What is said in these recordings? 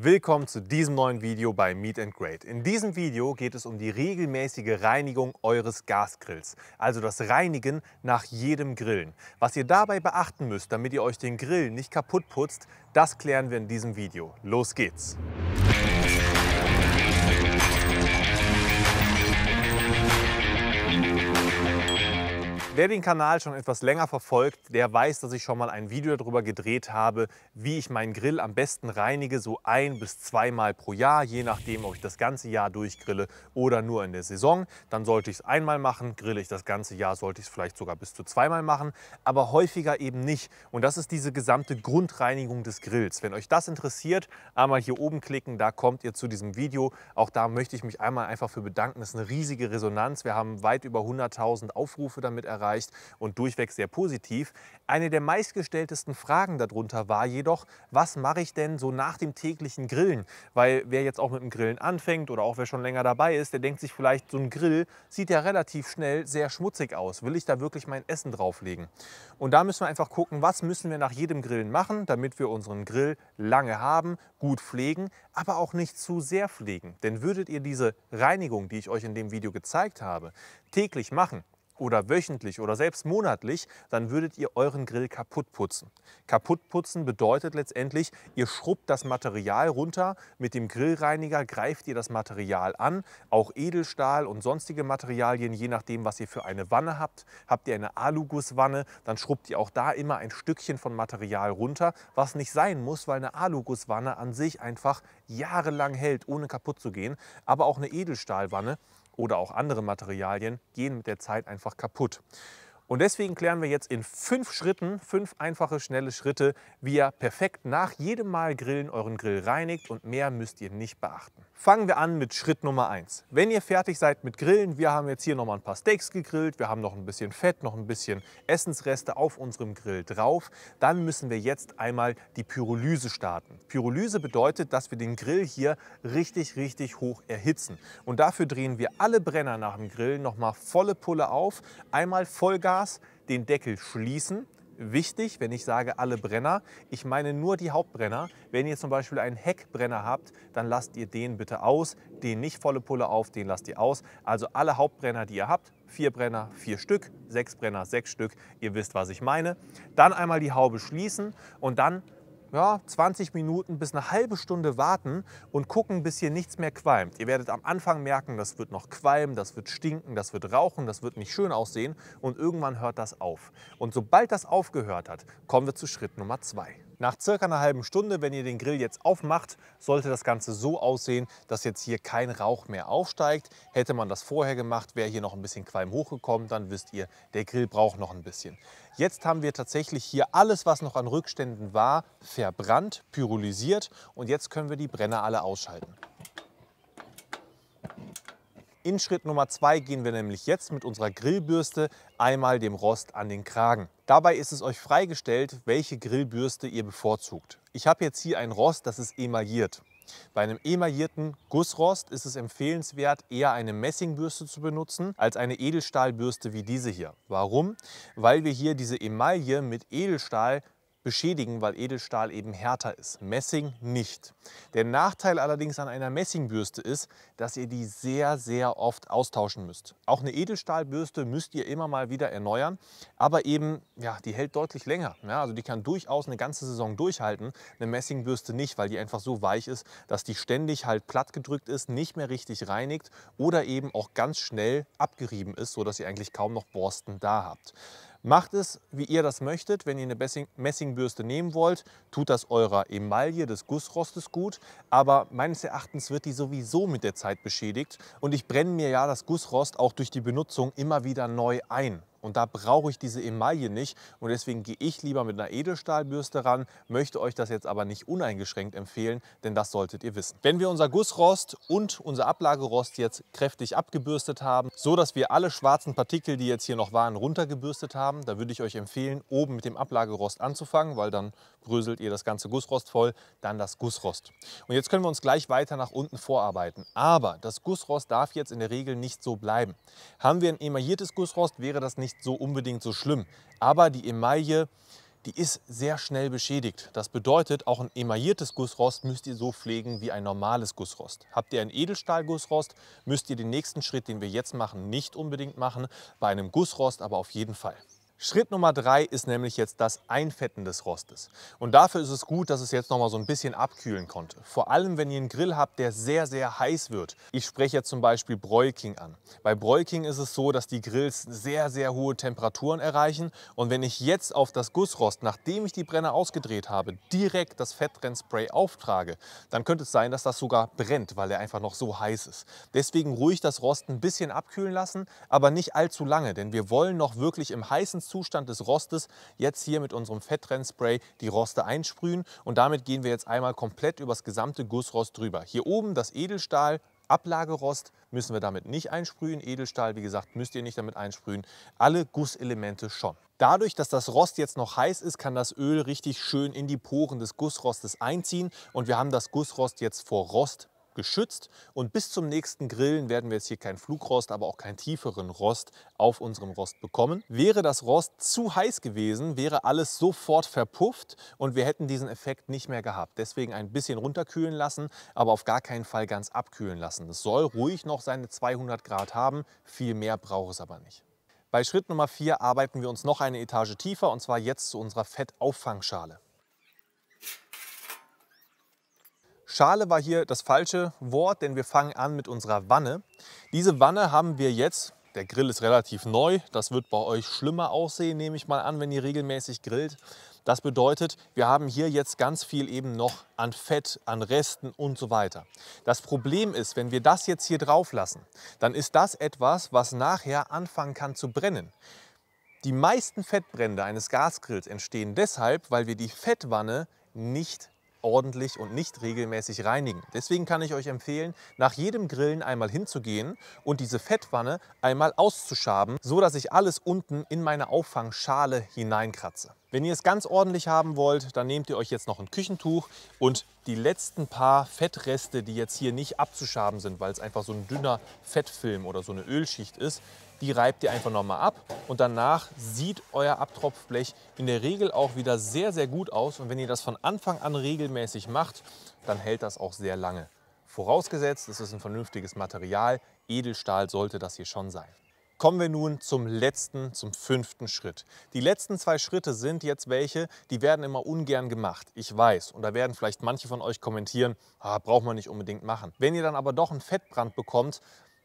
Willkommen zu diesem neuen Video bei Meet and Grade. In diesem Video geht es um die regelmäßige Reinigung eures Gasgrills, also das Reinigen nach jedem Grillen. Was ihr dabei beachten müsst, damit ihr euch den Grill nicht kaputt putzt, das klären wir in diesem Video. Los geht's! Wer den Kanal schon etwas länger verfolgt, der weiß, dass ich schon mal ein Video darüber gedreht habe, wie ich meinen Grill am besten reinige, so ein bis zweimal pro Jahr, je nachdem, ob ich das ganze Jahr durchgrille oder nur in der Saison. Dann sollte ich es einmal machen, grille ich das ganze Jahr, sollte ich es vielleicht sogar bis zu zweimal machen, aber häufiger eben nicht. Und das ist diese gesamte Grundreinigung des Grills. Wenn euch das interessiert, einmal hier oben klicken, da kommt ihr zu diesem Video. Auch da möchte ich mich einmal einfach für bedanken. Das ist eine riesige Resonanz. Wir haben weit über 100.000 Aufrufe damit erreicht eingereicht und durchweg sehr positiv. Eine der meistgestelltesten Fragen darunter war jedoch, was mache ich denn so nach dem täglichen Grillen? Weil wer jetzt auch mit dem Grillen anfängt oder auch wer schon länger dabei ist, der denkt sich vielleicht, so ein Grill sieht ja relativ schnell sehr schmutzig aus. Will ich da wirklich mein Essen drauflegen? Und da müssen wir einfach gucken, was müssen wir nach jedem Grillen machen, damit wir unseren Grill lange haben, gut pflegen, aber auch nicht zu sehr pflegen. Denn würdet ihr diese Reinigung, die ich euch in dem Video gezeigt habe, täglich machen, oder wöchentlich oder selbst monatlich, dann würdet ihr euren Grill kaputt putzen. Kaputt putzen bedeutet letztendlich, ihr schrubbt das Material runter, mit dem Grillreiniger greift ihr das Material an, auch Edelstahl und sonstige Materialien, je nachdem, was ihr für eine Wanne habt. Habt ihr eine Alugusswanne, dann schrubbt ihr auch da immer ein Stückchen von Material runter, was nicht sein muss, weil eine Alugusswanne an sich einfach jahrelang hält, ohne kaputt zu gehen. Aber auch eine Edelstahlwanne oder auch andere Materialien gehen mit der Zeit einfach kaputt. Und deswegen klären wir jetzt in fünf Schritten, fünf einfache, schnelle Schritte, wie ihr perfekt nach jedem Mal Grillen euren Grill reinigt und mehr müsst ihr nicht beachten. Fangen wir an mit Schritt Nummer 1. Wenn ihr fertig seid mit Grillen, wir haben jetzt hier nochmal ein paar Steaks gegrillt, wir haben noch ein bisschen Fett, noch ein bisschen Essensreste auf unserem Grill drauf, dann müssen wir jetzt einmal die Pyrolyse starten. Pyrolyse bedeutet, dass wir den Grill hier richtig, richtig hoch erhitzen. Und dafür drehen wir alle Brenner nach dem Grillen nochmal volle Pulle auf, einmal Vollgas, den Deckel schließen, Wichtig, wenn ich sage alle Brenner, ich meine nur die Hauptbrenner. Wenn ihr zum Beispiel einen Heckbrenner habt, dann lasst ihr den bitte aus, den nicht volle Pulle auf, den lasst ihr aus. Also alle Hauptbrenner, die ihr habt, vier Brenner, vier Stück, sechs Brenner, sechs Stück, ihr wisst, was ich meine. Dann einmal die Haube schließen und dann ja, 20 Minuten bis eine halbe Stunde warten und gucken, bis hier nichts mehr qualmt. Ihr werdet am Anfang merken, das wird noch qualmen, das wird stinken, das wird rauchen, das wird nicht schön aussehen und irgendwann hört das auf. Und sobald das aufgehört hat, kommen wir zu Schritt Nummer zwei. Nach circa einer halben Stunde, wenn ihr den Grill jetzt aufmacht, sollte das Ganze so aussehen, dass jetzt hier kein Rauch mehr aufsteigt. Hätte man das vorher gemacht, wäre hier noch ein bisschen Qualm hochgekommen, dann wisst ihr, der Grill braucht noch ein bisschen. Jetzt haben wir tatsächlich hier alles, was noch an Rückständen war, verbrannt, pyrolysiert und jetzt können wir die Brenner alle ausschalten. In Schritt Nummer zwei gehen wir nämlich jetzt mit unserer Grillbürste einmal dem Rost an den Kragen. Dabei ist es euch freigestellt, welche Grillbürste ihr bevorzugt. Ich habe jetzt hier ein Rost, das ist emailliert. Bei einem emaillierten Gussrost ist es empfehlenswert, eher eine Messingbürste zu benutzen, als eine Edelstahlbürste wie diese hier. Warum? Weil wir hier diese Emaille mit Edelstahl beschädigen, weil Edelstahl eben härter ist, Messing nicht. Der Nachteil allerdings an einer Messingbürste ist, dass ihr die sehr, sehr oft austauschen müsst. Auch eine Edelstahlbürste müsst ihr immer mal wieder erneuern, aber eben, ja, die hält deutlich länger. Ja, also die kann durchaus eine ganze Saison durchhalten, eine Messingbürste nicht, weil die einfach so weich ist, dass die ständig halt platt gedrückt ist, nicht mehr richtig reinigt oder eben auch ganz schnell abgerieben ist, sodass ihr eigentlich kaum noch Borsten da habt. Macht es, wie ihr das möchtet. Wenn ihr eine Messingbürste nehmen wollt, tut das eurer Emaille des Gussrostes gut. Aber meines Erachtens wird die sowieso mit der Zeit beschädigt. Und ich brenne mir ja das Gussrost auch durch die Benutzung immer wieder neu ein. Und da brauche ich diese Emaille nicht und deswegen gehe ich lieber mit einer Edelstahlbürste ran, möchte euch das jetzt aber nicht uneingeschränkt empfehlen, denn das solltet ihr wissen. Wenn wir unser Gussrost und unser Ablagerost jetzt kräftig abgebürstet haben, so dass wir alle schwarzen Partikel, die jetzt hier noch waren, runtergebürstet haben, da würde ich euch empfehlen, oben mit dem Ablagerost anzufangen, weil dann bröselt ihr das ganze Gussrost voll, dann das Gussrost. Und jetzt können wir uns gleich weiter nach unten vorarbeiten. Aber das Gussrost darf jetzt in der Regel nicht so bleiben. Haben wir ein emailliertes Gussrost, wäre das nicht nicht so unbedingt so schlimm. Aber die Emaille, die ist sehr schnell beschädigt. Das bedeutet, auch ein emailliertes Gussrost müsst ihr so pflegen wie ein normales Gussrost. Habt ihr ein Edelstahlgussrost, müsst ihr den nächsten Schritt, den wir jetzt machen, nicht unbedingt machen. Bei einem Gussrost aber auf jeden Fall. Schritt Nummer drei ist nämlich jetzt das Einfetten des Rostes. Und dafür ist es gut, dass es jetzt noch mal so ein bisschen abkühlen konnte. Vor allem, wenn ihr einen Grill habt, der sehr, sehr heiß wird. Ich spreche jetzt zum Beispiel Bräuking an. Bei Bräuking ist es so, dass die Grills sehr, sehr hohe Temperaturen erreichen. Und wenn ich jetzt auf das Gussrost, nachdem ich die Brenner ausgedreht habe, direkt das Fettrennspray auftrage, dann könnte es sein, dass das sogar brennt, weil er einfach noch so heiß ist. Deswegen ruhig das Rost ein bisschen abkühlen lassen, aber nicht allzu lange, denn wir wollen noch wirklich im heißen Zustand des Rostes jetzt hier mit unserem Fettrennspray die Roste einsprühen. Und damit gehen wir jetzt einmal komplett übers gesamte Gussrost drüber. Hier oben das Edelstahl, Ablagerost müssen wir damit nicht einsprühen. Edelstahl, wie gesagt, müsst ihr nicht damit einsprühen. Alle Gusselemente schon. Dadurch, dass das Rost jetzt noch heiß ist, kann das Öl richtig schön in die Poren des Gussrostes einziehen und wir haben das Gussrost jetzt vor Rost geschützt. Und bis zum nächsten Grillen werden wir jetzt hier keinen Flugrost, aber auch keinen tieferen Rost auf unserem Rost bekommen. Wäre das Rost zu heiß gewesen, wäre alles sofort verpufft und wir hätten diesen Effekt nicht mehr gehabt. Deswegen ein bisschen runterkühlen lassen, aber auf gar keinen Fall ganz abkühlen lassen. Es soll ruhig noch seine 200 Grad haben, viel mehr braucht es aber nicht. Bei Schritt Nummer 4 arbeiten wir uns noch eine Etage tiefer und zwar jetzt zu unserer Fettauffangschale. Schale war hier das falsche Wort, denn wir fangen an mit unserer Wanne. Diese Wanne haben wir jetzt, der Grill ist relativ neu, das wird bei euch schlimmer aussehen, nehme ich mal an, wenn ihr regelmäßig grillt. Das bedeutet, wir haben hier jetzt ganz viel eben noch an Fett, an Resten und so weiter. Das Problem ist, wenn wir das jetzt hier drauf lassen, dann ist das etwas, was nachher anfangen kann zu brennen. Die meisten Fettbrände eines Gasgrills entstehen deshalb, weil wir die Fettwanne nicht ordentlich und nicht regelmäßig reinigen. Deswegen kann ich euch empfehlen, nach jedem Grillen einmal hinzugehen und diese Fettwanne einmal auszuschaben, so dass ich alles unten in meine Auffangschale hineinkratze. Wenn ihr es ganz ordentlich haben wollt, dann nehmt ihr euch jetzt noch ein Küchentuch und die letzten paar Fettreste, die jetzt hier nicht abzuschaben sind, weil es einfach so ein dünner Fettfilm oder so eine Ölschicht ist, die reibt ihr einfach nochmal ab und danach sieht euer Abtropfblech in der Regel auch wieder sehr, sehr gut aus. Und wenn ihr das von Anfang an regelmäßig macht, dann hält das auch sehr lange. Vorausgesetzt, es ist ein vernünftiges Material. Edelstahl sollte das hier schon sein. Kommen wir nun zum letzten, zum fünften Schritt. Die letzten zwei Schritte sind jetzt welche, die werden immer ungern gemacht. Ich weiß. Und da werden vielleicht manche von euch kommentieren, ah, braucht man nicht unbedingt machen. Wenn ihr dann aber doch einen Fettbrand bekommt,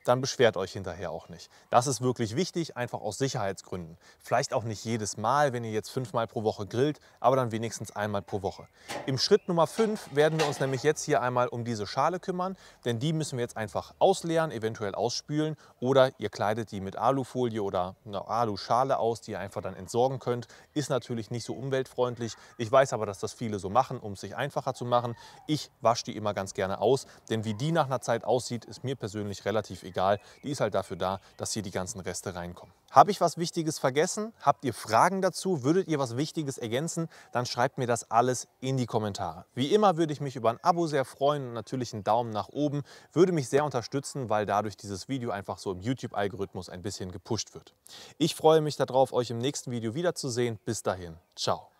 dann beschwert euch hinterher auch nicht. Das ist wirklich wichtig, einfach aus Sicherheitsgründen. Vielleicht auch nicht jedes Mal, wenn ihr jetzt fünfmal pro Woche grillt, aber dann wenigstens einmal pro Woche. Im Schritt Nummer fünf werden wir uns nämlich jetzt hier einmal um diese Schale kümmern, denn die müssen wir jetzt einfach ausleeren, eventuell ausspülen oder ihr kleidet die mit Alufolie oder einer Aluschale aus, die ihr einfach dann entsorgen könnt. Ist natürlich nicht so umweltfreundlich. Ich weiß aber, dass das viele so machen, um es sich einfacher zu machen. Ich wasche die immer ganz gerne aus, denn wie die nach einer Zeit aussieht, ist mir persönlich relativ egal egal. Die ist halt dafür da, dass hier die ganzen Reste reinkommen. Habe ich was Wichtiges vergessen? Habt ihr Fragen dazu? Würdet ihr was Wichtiges ergänzen? Dann schreibt mir das alles in die Kommentare. Wie immer würde ich mich über ein Abo sehr freuen und natürlich einen Daumen nach oben. Würde mich sehr unterstützen, weil dadurch dieses Video einfach so im YouTube-Algorithmus ein bisschen gepusht wird. Ich freue mich darauf, euch im nächsten Video wiederzusehen. Bis dahin, ciao.